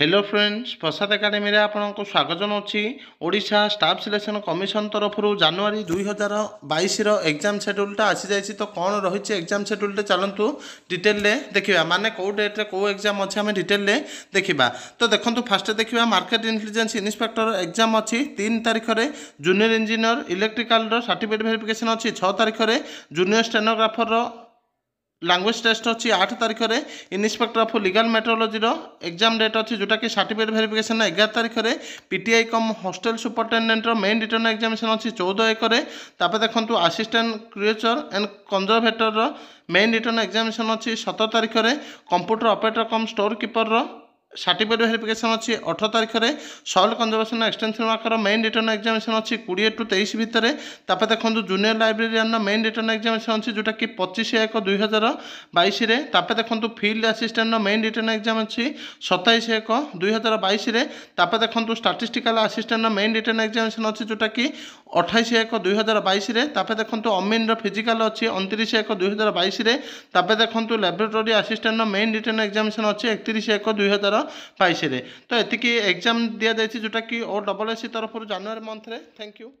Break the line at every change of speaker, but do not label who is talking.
hello friends ପ୍ରସାଦ ଏକାଡେମୀରେ ଆପଣଙ୍କୁ ସ୍ୱାଗତ ଜଣାଉଛି ଓଡ଼ିଶା ଷ୍ଟାଫ୍ ସିଲେକ୍ସନ୍ କମିଶନ ତରଫରୁ ଜାନୁଆରୀ ଦୁଇ ହଜାର ବାଇଶର ଏକ୍ଜାମ୍ ସେଡ୍ୟୁଲ୍ଟା ଆସିଯାଇଛି ତ କ'ଣ ରହିଛି ଏକ୍ଜାମ୍ ସେଡ୍ୟୁଲ୍ଟା ଚାଲନ୍ତୁ ଡିଟେଲ୍ରେ ଦେଖିବା ମାନେ କେଉଁ ଡେଟ୍ରେ କେଉଁ ଏକ୍ଜାମ୍ ଅଛି ଆମେ ଡିଟେଲ୍ରେ ଦେଖିବା ତ ଦେଖନ୍ତୁ ଫାର୍ଷ୍ଟ ଦେଖିବା ମାର୍କେଟ୍ ଇଣ୍ଟେଲିଜେନ୍ସ ଇନ୍ସପେକ୍ଟର ଏକ୍ଜାମ୍ ଅଛି ତିନି ତାରିଖରେ ଜୁନିୟର ଇଞ୍ଜିନିୟର ଇଲେକ୍ଟ୍ରିକାଲ୍ର ସାର୍ଟିଫିକେଟ୍ ଭେରିଫିକେସନ୍ ଅଛି ଛଅ ତାରିଖରେ ଜୁନିୟର ଷ୍ଟେନୋଗ୍ରାଫରର ଲାଙ୍ଗୁଏଜ ଟେଷ୍ଟ ଅଛି ଆଠ ତାରିଖରେ ଇନ୍ସପେକ୍ଟର ଅଫ୍ ଲିଗାଲ୍ ମେଟ୍ରୋଲୋଜିର ଏକ୍ଜାମ୍ ଡେଟ୍ ଅଛି ଯେଉଁଟାକି ସାର୍ଟିଫିକେଟ୍ ଭେରିଫିକେସନ୍ ଏଗାର ତାରିଖରେ ପିଟିଆଇ କମ୍ ହଷ୍ଟେଲ ସୁପରିଟେଣ୍ଡେଣ୍ଟର ମେନ୍ ରିଟର୍ଣ୍ଣ ଏକ୍ଜାମିନେସନ୍ ଅଛି ଚଉଦ ଏକରେ ତାପରେ ଦେଖନ୍ତୁ ଆସିଷ୍ଟାଣ୍ଟ କ୍ରିଏଚର୍ ଆଣ୍ଡ କଞ୍ଜରଭେଟରର ମେନ୍ ରିଟର୍ଣ୍ଣ ଏକ୍ଜାମିନେସନ୍ ଅଛି ସତର ତାରିଖରେ କମ୍ପ୍ୟୁଟର ଅପରେଟର କମ୍ ଷ୍ଟୋର୍ କିପରର সার্টিফিকেট ভেরিফিকেসন অছি অঠর তারিখের সল conservation extension worker main written examination অছি কোড়িয়ে টু তেইশ ভিতরে তাপরে দেখুন junior librarian main written examination অছি যেটা কি পঁচিশ এক দুই হাজার বাইশে তাপরে দেখুন field assistant main written exam অছি সতাইশ এক দুই হাজার বাইশে তাপরে দেখুন statistical assistant main written examination অছি যেটা কি অঠাইশ এক দুই হাজার বাইশে তাপরে দেখুন অমিনর ফিজিকাল অছি অনতিরিশ এক দুই হাজার বাইশে তাপরে দেখুন laboratory assistant main written examination অছি একত্রিশ এক দুই হাজার ପାଇସାରେ ତ ଏତିକି ଏକ୍ଜାମ୍ ଦିଆଯାଇଛି ଯେଉଁଟାକି ଓ ଡବଲ୍ ଏସ୍ ସି ତରଫରୁ ଜାନୁଆରୀ ମନ୍ଥରେ ଥ୍ୟାଙ୍କ ୟୁ